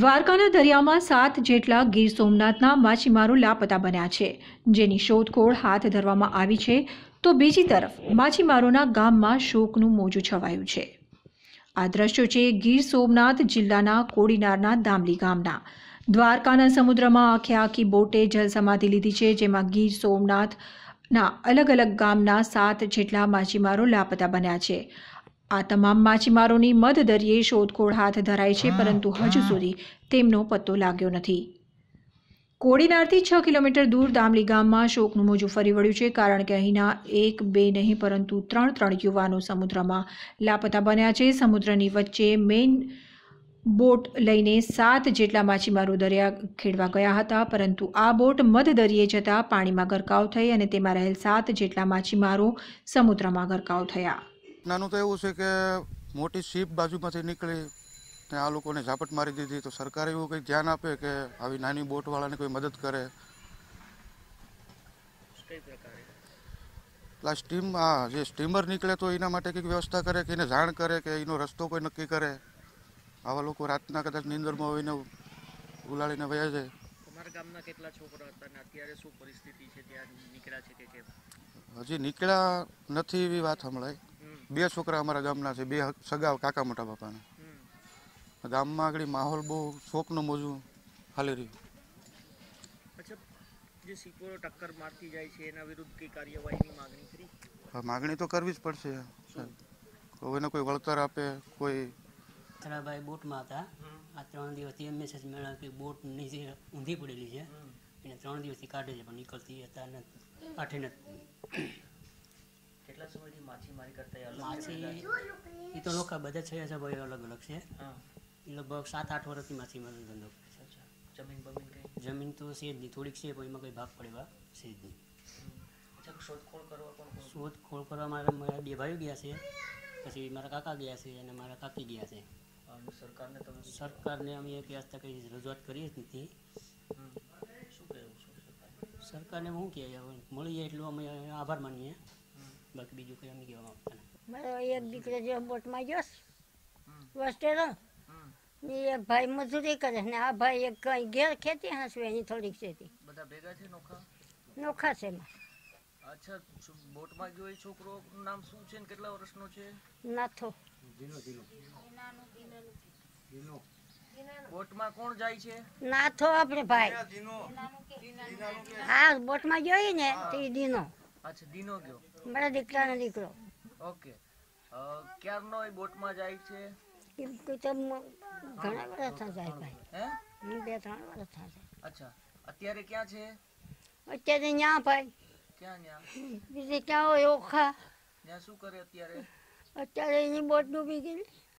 દ્વારકાના દરિયામાં સાત જેટલા ગીર સોમનાથના માછીમારો લાપતા બન્યા છે જેની શોધખોળ હાથ ધરવામાં આવી છે તો બીજી તરફ માછીમારોના ગામમાં શોકનું મોજું છવાયું છે આ દ્રશ્યો છે ગીર સોમનાથ જિલ્લાના કોડીનારના દામલી ગામના દ્વારકાના સમુદ્રમાં આખે આખી બોટે જલસમાધિ લીધી છે જેમાં ગીર સોમનાથના અલગ અલગ ગામના સાત જેટલા માછીમારો લાપતા બન્યા છે આ તમામ માછીમારોની મધ દરિયે શોધખોળ હાથ ધરાઈ છે પરંતુ હજુ સુધી તેમનો પત્તો લાગ્યો નથી કોડીનારથી છ કિલોમીટર દૂર દામલી ગામમાં શોકનું મોજું ફરી વળ્યું છે કારણ કે અહીંના એક બે નહીં પરંતુ ત્રણ ત્રણ યુવાનો સમુદ્રમાં લાપતા બન્યા છે સમુદ્રની વચ્ચે મેઇન બોટ લઈને સાત જેટલા માછીમારો દરિયા ખેડવા ગયા હતા પરંતુ આ બોટ મધ દરિયે જતાં પાણીમાં ગરકાવ થઈ અને તેમાં રહેલ સાત જેટલા માછીમારો સમુદ્રમાં ગરકાવ થયા ઘટનાનું તો એવું છે કે મોટી શીપ બાજુમાંથી નીકળી ને આ લોકોને ઝાપટ મારી દીધી તો સરકાર એવું કંઈક ધ્યાન આપે કે આવી નાની બોટવાળાને કોઈ મદદ કરે એટલે સ્ટીમ આ જે સ્ટીમર નીકળે તો એના માટે કંઈક વ્યવસ્થા કરે કે એને જાણ કરે કે એનો રસ્તો કોઈ નક્કી કરે આવા લોકો રાતના કદાચ નિંદરમાં હોઈને ઉલાળીને વયા જાય શું પરિસ્થિતિ છે હજી નીકળ્યા નથી એવી વાત સંભળાય બે છોકરા અમારા ગામના છે બે સગા કાકા મોટા બાપાના ગામમાં આગળ માહોલ બહુ શોકનું મોજું હાલી રહ્યું અચ્છા જે સિપોરો ટક્કર મારતી જાય છે એના વિરુદ્ધ કઈ કાર્યવાહીની માંગણી માંગણી તો કરવી જ પડશે કોઈને કોઈ વળતર આપે કોઈ ધરાભાઈ બોટમાં હતા આ ત્રણ દિવસથી એમ મેસેજ મળ્યા કે બોટ નીચે ઊંધી પડેલી છે એને ત્રણ દિવસથી કાઢે છે પણ નીકળતી હતા ને કાઢે નથી કેટલા સમયથી માછીમારી કરતા અલગ માછી એ તો લોકો બધા છે છે ભાઈ અલગ અલગ છે એ લગભગ સાત આઠ વર્ષથી માછીમારી ધંધો કરે છે જમીન બમીન કઈ જમીન તો છે નહીં થોડીક છે પણ એમાં કંઈ ભાગ પડેવા છે જ નહીં શોધખોળ કરવા પણ શોધખોળ કરવા મારા બે ભાઈઓ ગયા છે પછી મારા કાકા ગયા છે અને મારા કાકી ગયા છે સરકારને તમે સરકારને અમે એક આજ તક રજૂઆત કરીએ જ નથી શું કહેવું સરકારને હું કહેવાય મળીએ એટલું અમે આભાર માનીએ બાકી બીજું કઈ અમે કહેવા માંગતા મારો એક દીકરો જે બોટમાં ગયો વસ્ટેરો ને એક ભાઈ મજૂરી કરે ને આ ભાઈ એક કઈ ઘેર ખેતી હાંસવે એની થોડીક ખેતી બધા ભેગા છે નોખા નોખા છે અચ્છા બોટમાં ગયો એ છોકરો નામ શું છે ને કેટલા વર્ષનો છે નાથો જીનો જીનો જીનો બોટમાં કોણ જાય છે નાથો આપણે ભાઈ હા બોટમાં ગયો ને તે દીનો અચ્છા દીનો ગયો મારા દીકરાનો દીકરો ઓકે ક્યારનો એ બોટમાં જાય છે એમ તો ઘણા વર્ષ થશે ભાઈ હે બે ત્રણ વર્ષ થશે અચ્છા અત્યારે ક્યાં છે અત્યારે ન્યા ભાઈ ક્યાં ન્યા બીજે ક્યાં હોય ઓખા ન્યા શું કરે અત્યારે અત્યારે એની બોટ ડૂબી ગઈ